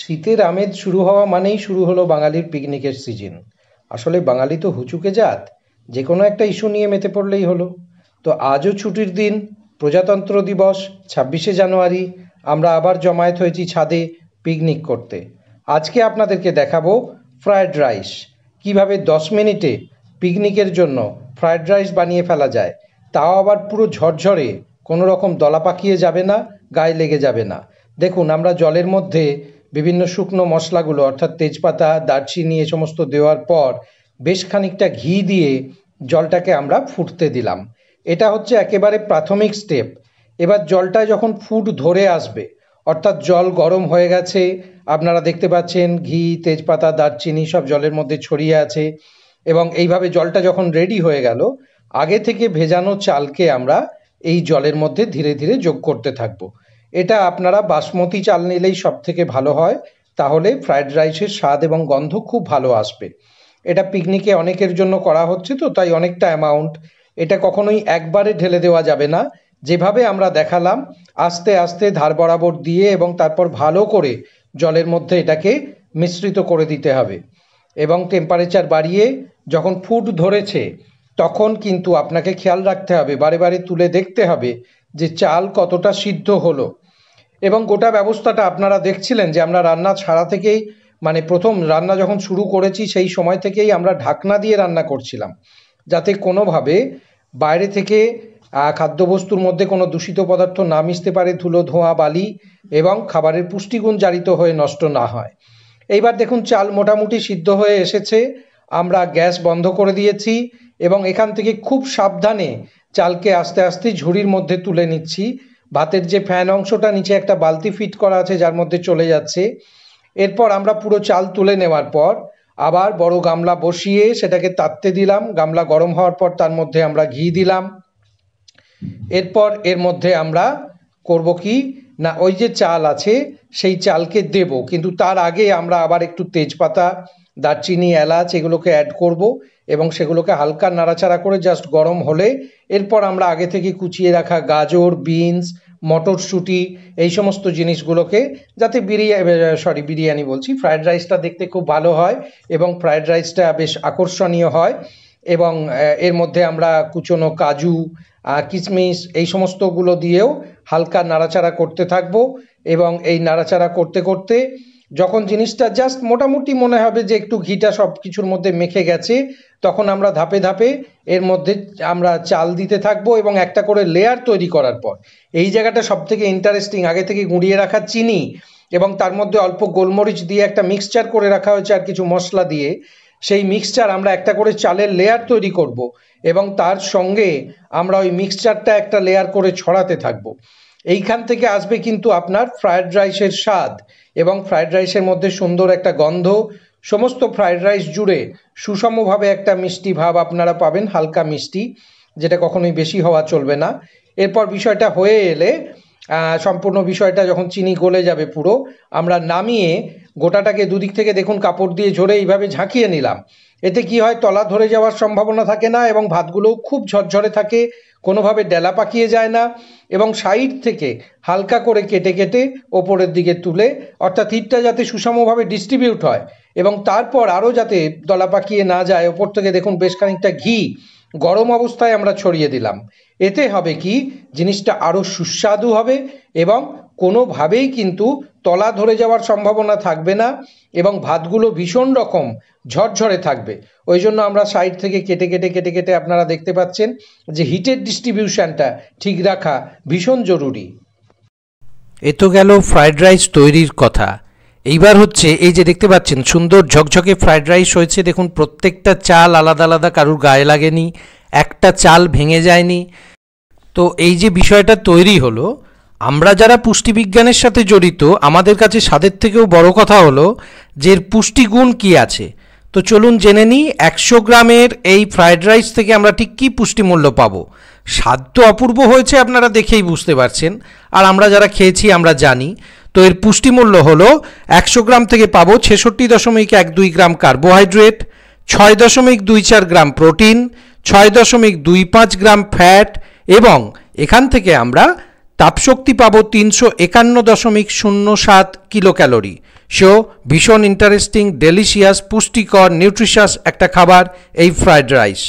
শীতের আমেজ শুরু হওয়া মানেই শুরু হলো বাঙালির পিকনিকের সিজন আসলে বাঙালি তো হুচুকে জাত যে কোনো একটা ইস্যু নিয়ে মেতে পড়লেই হলো তো আজও ছুটির দিন প্রজাতন্ত্র দিবস ছাব্বিশে জানুয়ারি আমরা আবার জমায়েত হয়েছি ছাদে পিকনিক করতে আজকে আপনাদেরকে দেখাবো ফ্রায়েড রাইস কিভাবে দশ মিনিটে পিকনিকের জন্য ফ্রায়েড রাইস বানিয়ে ফেলা যায় তাও আবার পুরো ঝরঝরে কোনো রকম দলা পাকিয়ে যাবে না গায়ে লেগে যাবে না দেখুন আমরা জলের মধ্যে বিভিন্ন শুকনো মশলাগুলো অর্থাৎ তেজপাতা দারচিনি এ সমস্ত দেওয়ার পর বেশ খানিকটা ঘি দিয়ে জলটাকে আমরা ফুটতে দিলাম এটা হচ্ছে একেবারে প্রাথমিক স্টেপ এবার জলটা যখন ফুট ধরে আসবে অর্থাৎ জল গরম হয়ে গেছে আপনারা দেখতে পাচ্ছেন ঘি তেজপাতা দারচিনি সব জলের মধ্যে ছড়িয়ে আছে এবং এইভাবে জলটা যখন রেডি হয়ে গেল আগে থেকে ভেজানো চালকে আমরা এই জলের মধ্যে ধীরে ধীরে যোগ করতে থাকবো এটা আপনারা বাসমতি চাল নিলেই সব থেকে ভালো হয় তাহলে ফ্রায়েড রাইসের স্বাদ এবং গন্ধ খুব ভালো আসবে এটা পিকনিকে অনেকের জন্য করা হচ্ছে তো তাই অনেকটা অ্যামাউন্ট এটা কখনোই একবারে ঢেলে দেওয়া যাবে না যেভাবে আমরা দেখালাম আস্তে আস্তে ধার বরাবর দিয়ে এবং তারপর ভালো করে জলের মধ্যে এটাকে মিশ্রিত করে দিতে হবে এবং টেম্পারেচার বাড়িয়ে যখন ফুট ধরেছে তখন কিন্তু আপনাকে খেয়াল রাখতে হবে বারে বারে তুলে দেখতে হবে যে চাল কতটা সিদ্ধ হলো এবং গোটা ব্যবস্থাটা আপনারা দেখছিলেন যে আমরা রান্না ছাড়া থেকেই মানে প্রথম রান্না যখন শুরু করেছি সেই সময় থেকেই আমরা ঢাকনা দিয়ে রান্না করছিলাম যাতে কোনোভাবে বাইরে থেকে খাদ্যবস্তুর মধ্যে কোনো দূষিত পদার্থ না মিশতে পারে ধুলো ধোঁয়া বালি এবং খাবারের পুষ্টিগুণ জারিত হয়ে নষ্ট না হয় এইবার দেখুন চাল মোটামুটি সিদ্ধ হয়ে এসেছে আমরা গ্যাস বন্ধ করে দিয়েছি এবং এখান থেকে খুব সাবধানে চালকে আস্তে আস্তে ঝুড়ির মধ্যে তুলে নিচ্ছি ভাতের যে ফ্যান অংশটা নিচে একটা বালতি ফিট করা আছে যার মধ্যে চলে যাচ্ছে এরপর আমরা পুরো চাল তুলে নেওয়ার পর আবার বড় গামলা বসিয়ে সেটাকে তাততে দিলাম গামলা গরম হওয়ার পর তার মধ্যে আমরা ঘি দিলাম এরপর এর মধ্যে আমরা করব কি না ওই যে চাল আছে সেই চালকে দেব কিন্তু তার আগে আমরা আবার একটু তেজপাতা দারচিনি এলাচ এগুলোকে অ্যাড করব এবং সেগুলোকে হালকা নাড়াচাড়া করে জাস্ট গরম হলে এরপর আমরা আগে থেকে কুচিয়ে রাখা গাজর বিনস মটরশুঁটি এই সমস্ত জিনিসগুলোকে যাতে বিরিয়ানি সরি বিরিয়ানি বলছি ফ্রায়েড রাইসটা দেখতে খুব ভালো হয় এবং ফ্রায়েড রাইসটা বেশ আকর্ষণীয় হয় এবং এর মধ্যে আমরা কুচনো কাজু কিশমিশ এই সমস্তগুলো দিয়েও হালকা নাড়াচাড়া করতে থাকব এবং এই নাড়াচাড়া করতে করতে যখন জিনিসটা জাস্ট মোটামুটি মনে হবে যে একটু ঘিটা সব কিছুর মধ্যে মেখে গেছে তখন আমরা ধাপে ধাপে এর মধ্যে আমরা চাল দিতে থাকবো এবং একটা করে লেয়ার তৈরি করার পর এই জায়গাটা সব থেকে ইন্টারেস্টিং আগে থেকে গুঁড়িয়ে রাখা চিনি এবং তার মধ্যে অল্প গোলমরিচ দিয়ে একটা মিক্সচার করে রাখা হয়েছে আর কিছু মশলা দিয়ে সেই মিক্সচার আমরা একটা করে চালের লেয়ার তৈরি করব এবং তার সঙ্গে আমরা ওই মিক্সচারটা একটা লেয়ার করে ছড়াতে থাকবো এইখান থেকে আসবে কিন্তু আপনার ফ্রায়েড রাইসের স্বাদ এবং ফ্রায়েড রাইসের মধ্যে সুন্দর একটা গন্ধ সমস্ত ফ্রায়েড রাইস জুড়ে সুষমভাবে একটা মিষ্টি ভাব আপনারা পাবেন হালকা মিষ্টি যেটা কখনোই বেশি হওয়া চলবে না এরপর বিষয়টা হয়ে এলে সম্পূর্ণ বিষয়টা যখন চিনি গলে যাবে পুরো আমরা নামিয়ে গোটাটাকে দুদিক থেকে দেখুন কাপড় দিয়ে ঝরে এইভাবে ঝাঁকিয়ে নিলাম এতে কি হয় তলা ধরে যাওয়ার সম্ভাবনা থাকে না এবং ভাতগুলোও খুব ঝরঝরে থাকে কোনোভাবে ডেলা পাকিয়ে যায় না এবং সাইড থেকে হালকা করে কেটে কেটে ওপরের দিকে তুলে অর্থাৎ হিটটা যাতে সুষমভাবে ডিস্ট্রিবিউট হয় এবং তারপর আরও যাতে দলা পাকিয়ে না যায় ওপর থেকে দেখুন বেশ খানিকটা ঘি গরম অবস্থায় আমরা ছড়িয়ে দিলাম এতে হবে কি জিনিসটা আরও সুস্বাদু হবে এবং কোনোভাবেই কিন্তু তলা ধরে যাওয়ার সম্ভাবনা থাকবে না এবং ভাতগুলো ভীষণ রকম ঝরঝরে থাকবে ওই জন্য আমরা সাইড থেকে কেটে কেটে কেটে কেটে আপনারা দেখতে পাচ্ছেন যে হিটের ডিস্ট্রিবিউশনটা ঠিক রাখা ভীষণ জরুরি এ তো গেল ফ্রায়েড রাইস তৈরির কথা এইবার হচ্ছে এই যে দেখতে পাচ্ছেন সুন্দর ঝকঝকে ফ্রায়েড রাইস হয়েছে দেখুন প্রত্যেকটা চাল আলাদা আলাদা কারুর গায়ে লাগেনি একটা চাল ভেঙে যায়নি তো এই যে বিষয়টা তৈরি হলো আমরা যারা পুষ্টিবিজ্ঞানের সাথে জড়িত আমাদের কাছে স্বাদের থেকেও বড় কথা হলো যে এর পুষ্টিগুণ কি আছে তো চলুন জেনে নিই একশো গ্রামের এই ফ্রায়েড রাইস থেকে আমরা ঠিক কী পুষ্টিমূল্য পাবো স্বাদ তো অপূর্ব হয়েছে আপনারা দেখেই বুঝতে পারছেন আর আমরা যারা খেয়েছি আমরা জানি তো এর পুষ্টিমূল্য হলো একশো গ্রাম থেকে পাবো ছেষট্টি দশমিক এক দুই গ্রাম কার্বোহাইড্রেট ছয় দশমিক দুই চার গ্রাম প্রোটিন ছয় দশমিক দুই পাঁচ গ্রাম ফ্যাট এবং এখান থেকে আমরা তাপশক্তি পাবো তিনশো একান্ন দশমিক শূন্য সাত কিলো ক্যালোরি সেও ভীষণ ইন্টারেস্টিং ডেলিশিয়াস পুষ্টিকর নিউট্রিশাস একটা খাবার এই ফ্রায়েড রাইস